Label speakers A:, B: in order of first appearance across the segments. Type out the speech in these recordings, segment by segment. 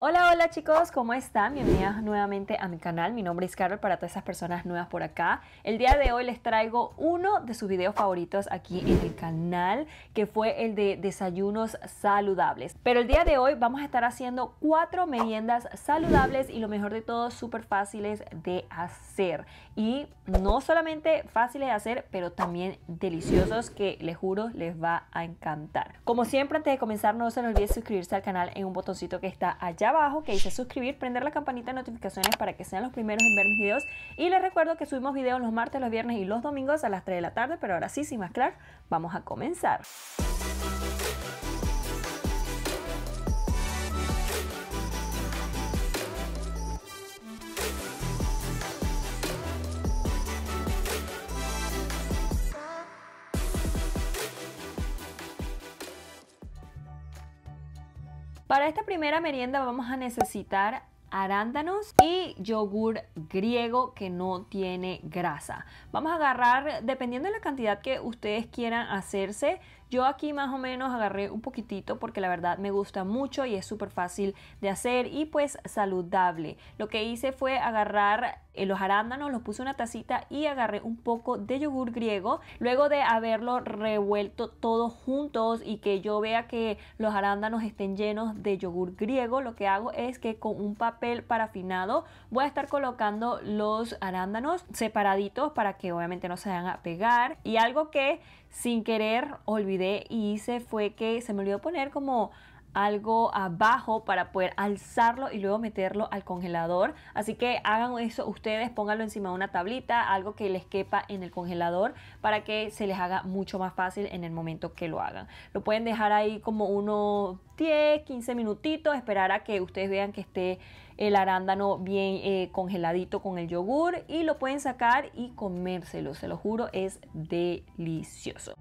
A: Hola, hola chicos, ¿cómo están? Bienvenidos nuevamente a mi canal. Mi nombre es Carol para todas esas personas nuevas por acá. El día de hoy les traigo uno de sus videos favoritos aquí en el canal, que fue el de desayunos saludables. Pero el día de hoy vamos a estar haciendo cuatro meriendas saludables y lo mejor de todo, súper fáciles de hacer. Y no solamente fáciles de hacer, pero también deliciosos que les juro les va a encantar. Como siempre, antes de comenzar, no se olviden olvide suscribirse al canal en un botoncito que está allá abajo que dice suscribir, prender la campanita de notificaciones para que sean los primeros en ver mis videos. Y les recuerdo que subimos videos los martes, los viernes y los domingos a las 3 de la tarde, pero ahora sí, sin más claro, vamos a comenzar. Para esta primera merienda vamos a necesitar arándanos y yogur griego que no tiene grasa. Vamos a agarrar, dependiendo de la cantidad que ustedes quieran hacerse, yo aquí más o menos agarré un poquitito porque la verdad me gusta mucho y es súper fácil de hacer y pues saludable. Lo que hice fue agarrar eh, los arándanos, los puse una tacita y agarré un poco de yogur griego. Luego de haberlo revuelto todos juntos y que yo vea que los arándanos estén llenos de yogur griego, lo que hago es que con un papel parafinado voy a estar colocando los arándanos separaditos para que obviamente no se vayan a pegar. Y algo que sin querer olvidé y hice fue que se me olvidó poner como algo abajo para poder alzarlo y luego meterlo al congelador. Así que hagan eso ustedes, pónganlo encima de una tablita, algo que les quepa en el congelador para que se les haga mucho más fácil en el momento que lo hagan. Lo pueden dejar ahí como unos 10, 15 minutitos, esperar a que ustedes vean que esté el arándano bien eh, congeladito con el yogur y lo pueden sacar y comérselo, se lo juro, es delicioso.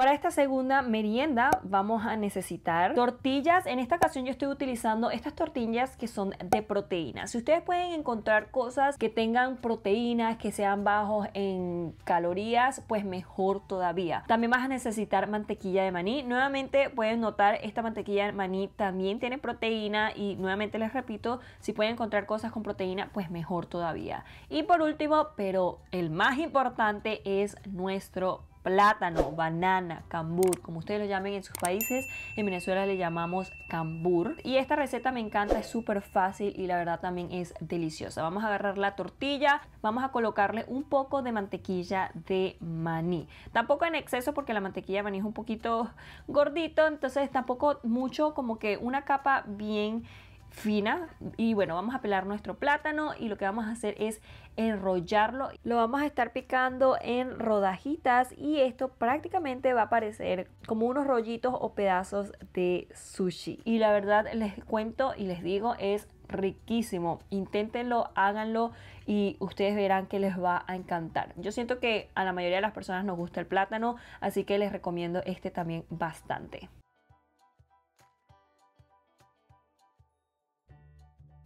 A: Para esta segunda merienda vamos a necesitar tortillas. En esta ocasión yo estoy utilizando estas tortillas que son de proteína. Si ustedes pueden encontrar cosas que tengan proteínas, que sean bajos en calorías, pues mejor todavía. También vas a necesitar mantequilla de maní. Nuevamente pueden notar esta mantequilla de maní también tiene proteína y nuevamente les repito, si pueden encontrar cosas con proteína, pues mejor todavía. Y por último, pero el más importante es nuestro plátano, banana, cambur, como ustedes lo llamen en sus países. En Venezuela le llamamos cambur. Y esta receta me encanta, es súper fácil y la verdad también es deliciosa. Vamos a agarrar la tortilla, vamos a colocarle un poco de mantequilla de maní. Tampoco en exceso porque la mantequilla de maní es un poquito gordito, entonces tampoco mucho, como que una capa bien fina y bueno vamos a pelar nuestro plátano y lo que vamos a hacer es enrollarlo lo vamos a estar picando en rodajitas y esto prácticamente va a parecer como unos rollitos o pedazos de sushi y la verdad les cuento y les digo es riquísimo. Inténtenlo, háganlo y ustedes verán que les va a encantar. Yo siento que a la mayoría de las personas nos gusta el plátano, así que les recomiendo este también bastante.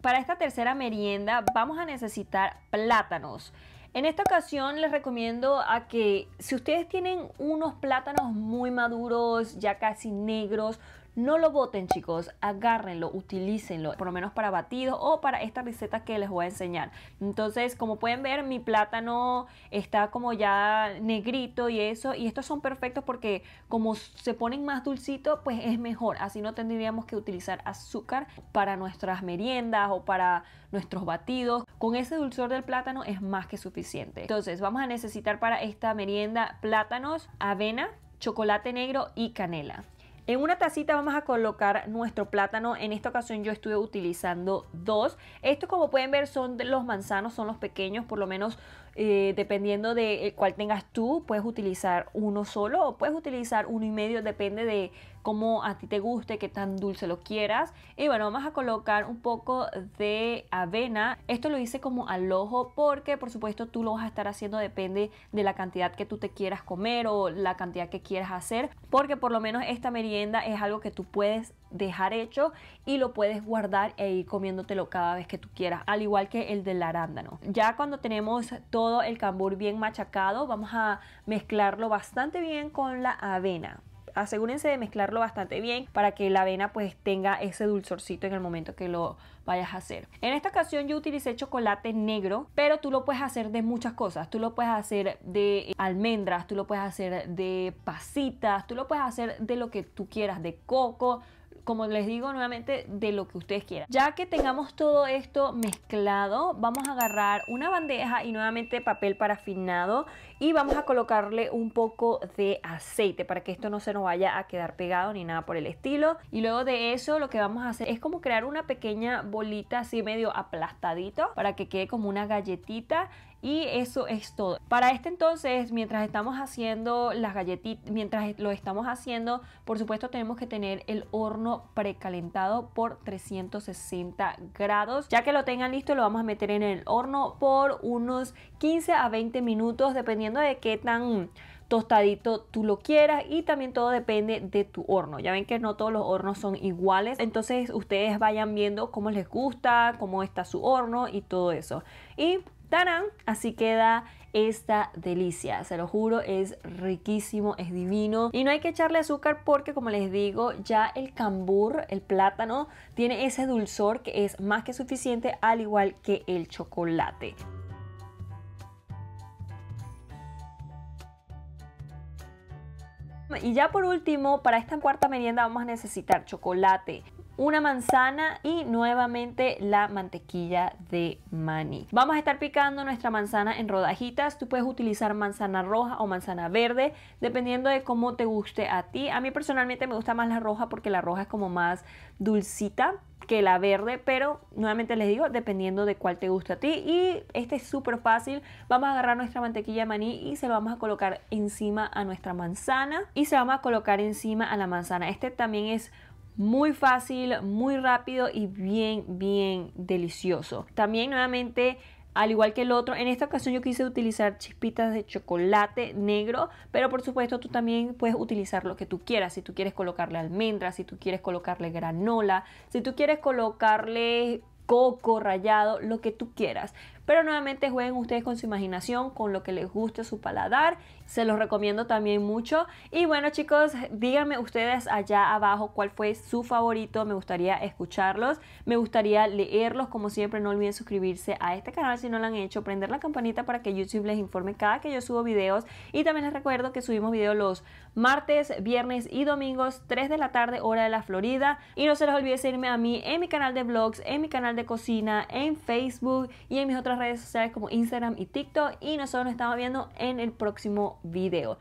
A: Para esta tercera merienda vamos a necesitar plátanos. En esta ocasión les recomiendo a que si ustedes tienen unos plátanos muy maduros, ya casi negros, no lo boten, chicos. Agárrenlo, utilícenlo, por lo menos para batidos o para esta receta que les voy a enseñar. Entonces, como pueden ver, mi plátano está como ya negrito y eso. Y estos son perfectos porque como se ponen más dulcitos, pues es mejor. Así no tendríamos que utilizar azúcar para nuestras meriendas o para nuestros batidos. Con ese dulzor del plátano es más que suficiente. Entonces, vamos a necesitar para esta merienda plátanos, avena, chocolate negro y canela. En una tacita vamos a colocar nuestro plátano. En esta ocasión yo estuve utilizando dos. Estos como pueden ver son los manzanos, son los pequeños, por lo menos eh, dependiendo de eh, cuál tengas tú, puedes utilizar uno solo o puedes utilizar uno y medio, depende de cómo a ti te guste, qué tan dulce lo quieras. Y bueno, vamos a colocar un poco de avena. Esto lo hice como al ojo porque por supuesto tú lo vas a estar haciendo depende de la cantidad que tú te quieras comer o la cantidad que quieras hacer. Porque por lo menos esta merienda es algo que tú puedes dejar hecho y lo puedes guardar e ir comiéndotelo cada vez que tú quieras, al igual que el del arándano. Ya cuando tenemos todo el cambur bien machacado, vamos a mezclarlo bastante bien con la avena asegúrense de mezclarlo bastante bien para que la avena pues tenga ese dulzorcito en el momento que lo vayas a hacer. En esta ocasión yo utilicé chocolate negro, pero tú lo puedes hacer de muchas cosas. Tú lo puedes hacer de eh, almendras, tú lo puedes hacer de pasitas, tú lo puedes hacer de lo que tú quieras, de coco, como les digo nuevamente, de lo que ustedes quieran. Ya que tengamos todo esto mezclado, vamos a agarrar una bandeja y nuevamente papel para afinado y vamos a colocarle un poco de aceite para que esto no se nos vaya a quedar pegado ni nada por el estilo. Y luego de eso lo que vamos a hacer es como crear una pequeña bolita así medio aplastadito para que quede como una galletita y eso es todo. Para este entonces, mientras estamos haciendo las galletitas, mientras lo estamos haciendo, por supuesto tenemos que tener el horno precalentado por 360 grados. Ya que lo tengan listo, lo vamos a meter en el horno por unos 15 a 20 minutos, dependiendo de qué tan tostadito tú lo quieras y también todo depende de tu horno. Ya ven que no todos los hornos son iguales, entonces ustedes vayan viendo cómo les gusta, cómo está su horno y todo eso. Y ¡tarán! Así queda esta delicia. Se lo juro, es riquísimo, es divino. Y no hay que echarle azúcar porque, como les digo, ya el cambur, el plátano, tiene ese dulzor que es más que suficiente, al igual que el chocolate. Y ya por último, para esta cuarta merienda vamos a necesitar chocolate, una manzana y nuevamente la mantequilla de maní. Vamos a estar picando nuestra manzana en rodajitas. Tú puedes utilizar manzana roja o manzana verde, dependiendo de cómo te guste a ti. A mí personalmente me gusta más la roja porque la roja es como más dulcita que la verde, pero nuevamente les digo, dependiendo de cuál te guste a ti. Y este es súper fácil. Vamos a agarrar nuestra mantequilla de maní y se lo vamos a colocar encima a nuestra manzana y se vamos a colocar encima a la manzana. Este también es muy fácil, muy rápido y bien, bien delicioso. También nuevamente al igual que el otro. En esta ocasión yo quise utilizar chispitas de chocolate negro, pero por supuesto tú también puedes utilizar lo que tú quieras. Si tú quieres colocarle almendras, si tú quieres colocarle granola, si tú quieres colocarle coco, rallado, lo que tú quieras. Pero nuevamente jueguen ustedes con su imaginación, con lo que les guste su paladar. Se los recomiendo también mucho. Y bueno chicos, díganme ustedes allá abajo cuál fue su favorito. Me gustaría escucharlos. Me gustaría leerlos. Como siempre, no olviden suscribirse a este canal si no lo han hecho. Prender la campanita para que YouTube les informe cada que yo subo videos. Y también les recuerdo que subimos videos los martes, viernes y domingos, 3 de la tarde, hora de la Florida. Y no se les olvide seguirme a mí en mi canal de vlogs, en mi canal de cocina, en Facebook y en mis otras redes sociales como Instagram y TikTok. Y nosotros nos estamos viendo en el próximo video.